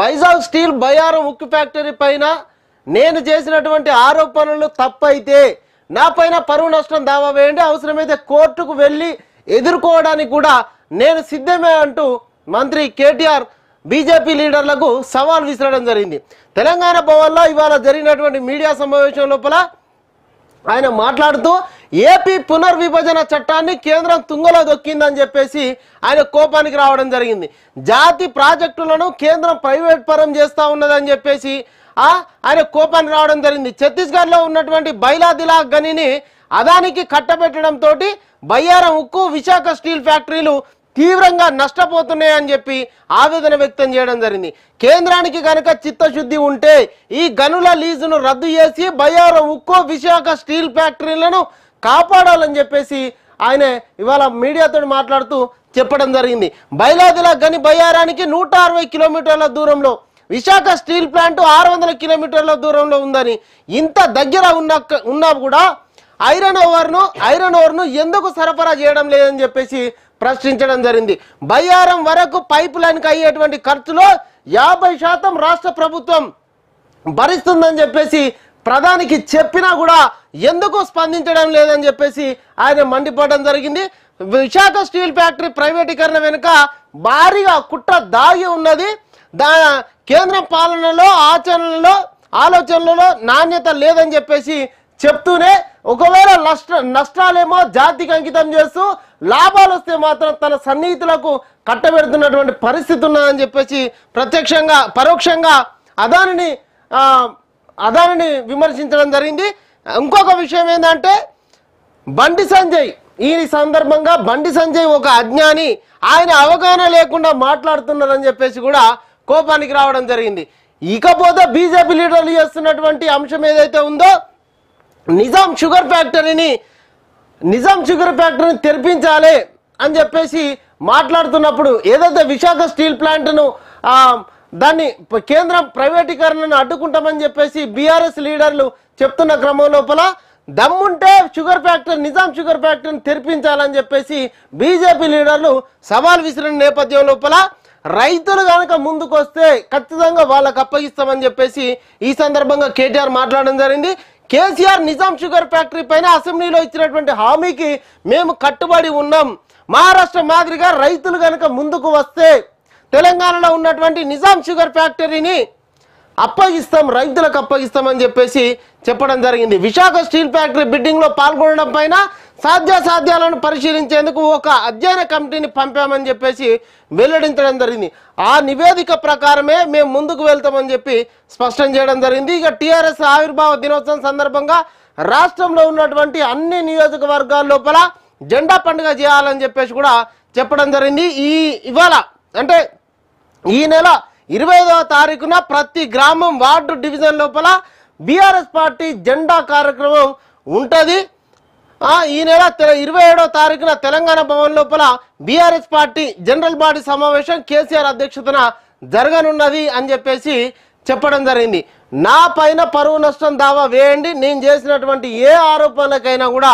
Vizag steel Bayyaram ఉక్కు factory పైన నేను చేసినటువంటి ఆరోపణలు తప్పైతే నా పైన పరువు నష్టం దావా వేయండి అవసరమైతే కోర్టుకు వెళ్ళి ఎదుర్కోవడానికి కూడా నేను సిద్ధమే అంటూ మంత్రి కేటీఆర్ బీజేపీ లీడర్లకు సవాల్ విసిరడం జరిగింది తెలంగాణ భవన్లో ఇవాళ జరిగినటువంటి మీడియా సమావేశం లోపల ఆయన మాట్లాడుతూ ఏపీ పునర్విభజన చట్టాన్ని కేంద్రం తుంగలో దొక్కిందని చెప్పేసి ఆయన కోపానికి రావడం జరిగింది జాతి ప్రాజెక్టులను కేంద్రం ప్రైవేట్ పరం చేస్తూ ఉన్నదని చెప్పేసి ఆయన కోపానికి రావడం జరిగింది లో ఉన్నటువంటి బైలాదిలా గనిని అదానికి తోటి బయ్యారం ఉక్కు విశాఖ స్టీల్ ఫ్యాక్టరీలు తీవ్రంగా నష్టపోతున్నాయని చెప్పి ఆవేదన వ్యక్తం చేయడం జరిగింది కేంద్రానికి కనుక చిత్తశుద్ధి ఉంటే ఈ గనుల లీజును రద్దు చేసి బయ్యారం ఉక్కు విశాఖ స్టీల్ ఫ్యాక్టరీలను కాపాడాలని చెప్పేసి ఆయన ఇవాళ మీడియాతో మాట్లాడుతూ చెప్పడం జరిగింది బైలాదిలా గని బయ్యారానికి నూట అరవై కిలోమీటర్ల దూరంలో విశాఖ స్టీల్ ప్లాంట్ ఆరు వందల కిలోమీటర్ల దూరంలో ఉందని ఇంత దగ్గర ఉన్న ఉన్నా కూడా ఐరన్ ఓవర్ను ఐరన్ ఓవర్ను ఎందుకు సరఫరా చేయడం లేదని చెప్పేసి ప్రశ్నించడం జరిగింది బయ్యారం వరకు పైప్ లైన్కి అయ్యేటువంటి ఖర్చులో యాభై శాతం రాష్ట్ర ప్రభుత్వం భరిస్తుందని చెప్పేసి ప్రధానికి చెప్పినా కూడా ఎందుకు స్పందించడం లేదని చెప్పేసి ఆయన మండిపోవడం జరిగింది విశాఖ స్టీల్ ఫ్యాక్టరీ ప్రైవేటీకరణ వెనుక భారీగా కుట్ర దాగి ఉన్నది దా కేంద్రం పాలనలో ఆచరణలో ఆలోచనలలో నాణ్యత లేదని చెప్పేసి చెప్తూనే ఒకవేళ నష్ట నష్టాలేమో జాతికి అంకితం చేస్తూ లాభాలు వస్తే మాత్రం తన సన్నిహితులకు కట్టబెడుతున్నటువంటి పరిస్థితి ఉన్నదని చెప్పేసి ప్రత్యక్షంగా పరోక్షంగా అదానిని అదానిని విమర్శించడం జరిగింది ఇంకొక విషయం ఏంటంటే బండి సంజయ్ ఈ సందర్భంగా బండి సంజయ్ ఒక అజ్ఞాని ఆయన అవగాహన లేకుండా మాట్లాడుతున్నారని చెప్పేసి కూడా కోపానికి రావడం జరిగింది ఇకపోతే బీజేపీ లీడర్లు చేస్తున్నటువంటి అంశం ఏదైతే ఉందో నిజాం షుగర్ ఫ్యాక్టరీని నిజాం షుగర్ ఫ్యాక్టరీని తెరిపించాలి అని చెప్పేసి మాట్లాడుతున్నప్పుడు ఏదైతే విశాఖ స్టీల్ ప్లాంట్ను దాన్ని కేంద్రం ప్రైవేటీకరణను అడ్డుకుంటామని చెప్పేసి బీఆర్ఎస్ లీడర్లు చెప్తున్న క్రమం లోపల దమ్ముంటే షుగర్ ఫ్యాక్టరీ నిజాం షుగర్ ఫ్యాక్టరీని తెరిపించాలని చెప్పేసి బీజేపీ లీడర్లు సవాల్ విసిరిన నేపథ్యం లోపల రైతులు కనుక ముందుకు వస్తే ఖచ్చితంగా వాళ్ళకు అప్పగిస్తామని చెప్పేసి ఈ సందర్భంగా కేటీఆర్ మాట్లాడడం జరిగింది కేసీఆర్ నిజాం షుగర్ ఫ్యాక్టరీ పైన అసెంబ్లీలో ఇచ్చినటువంటి హామీకి మేము కట్టుబడి ఉన్నాం మహారాష్ట్ర మాదిరిగా రైతులు కనుక ముందుకు వస్తే తెలంగాణలో ఉన్నటువంటి నిజాం షుగర్ ఫ్యాక్టరీని అప్పగిస్తాం రైతులకు అప్పగిస్తామని చెప్పేసి చెప్పడం జరిగింది విశాఖ స్టీల్ ఫ్యాక్టరీ బిడ్డింగ్లో పాల్గొనడం పైన సాధ్యాసాధ్యాలను పరిశీలించేందుకు ఒక అధ్యయన కమిటీని పంపామని చెప్పేసి వెల్లడించడం జరిగింది ఆ నివేదిక ప్రకారమే మేము ముందుకు వెళ్తామని చెప్పి స్పష్టం చేయడం జరిగింది ఇక టీఆర్ఎస్ ఆవిర్భావ దినోత్సవం సందర్భంగా రాష్ట్రంలో ఉన్నటువంటి అన్ని నియోజకవర్గాల లోపల జెండా పండుగ చేయాలని చెప్పేసి కూడా చెప్పడం జరిగింది ఈ ఇవాళ అంటే ఈ నెల ఇరవై ఐదవ తారీఖున ప్రతి గ్రామం వార్డు డివిజన్ లోపల బీఆర్ఎస్ పార్టీ జెండా కార్యక్రమం ఉంటుంది ఈ నెల ఇరవై ఏడవ తారీఖున తెలంగాణ భవన్ లోపల బీఆర్ఎస్ పార్టీ జనరల్ బాడీ సమావేశం కేసీఆర్ అధ్యక్షతన జరగనున్నది అని చెప్పేసి చెప్పడం జరిగింది నా పైన పరువు నష్టం దావా వేయండి నేను చేసినటువంటి ఏ ఆరోపణలకైనా కూడా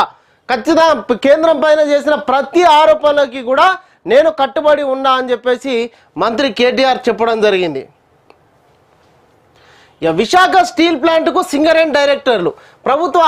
ఖచ్చితంగా కేంద్రం పైన చేసిన ప్రతి ఆరోపణలకి కూడా నేను కట్టుబడి ఉన్నా అని చెప్పేసి మంత్రి కేటీఆర్ చెప్పడం జరిగింది ఇక విశాఖ స్టీల్ ప్లాంట్కు సింగరేన్ డైరెక్టర్లు ప్రభుత్వ